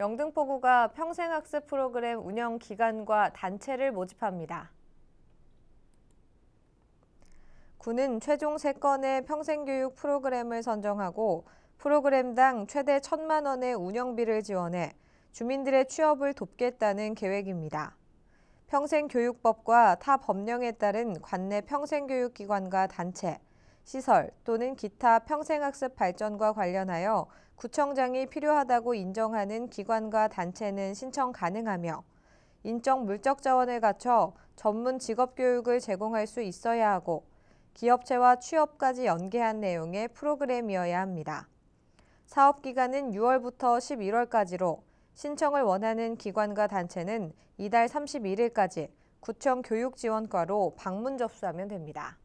영등포구가 평생학습 프로그램 운영 기관과 단체를 모집합니다. 구는 최종 3건의 평생교육 프로그램을 선정하고 프로그램당 최대 1천만 원의 운영비를 지원해 주민들의 취업을 돕겠다는 계획입니다. 평생교육법과 타 법령에 따른 관내 평생교육기관과 단체, 시설 또는 기타 평생학습 발전과 관련하여 구청장이 필요하다고 인정하는 기관과 단체는 신청 가능하며 인적 물적 자원을 갖춰 전문 직업 교육을 제공할 수 있어야 하고 기업체와 취업까지 연계한 내용의 프로그램이어야 합니다. 사업 기간은 6월부터 11월까지로 신청을 원하는 기관과 단체는 이달 31일까지 구청 교육지원과로 방문 접수하면 됩니다.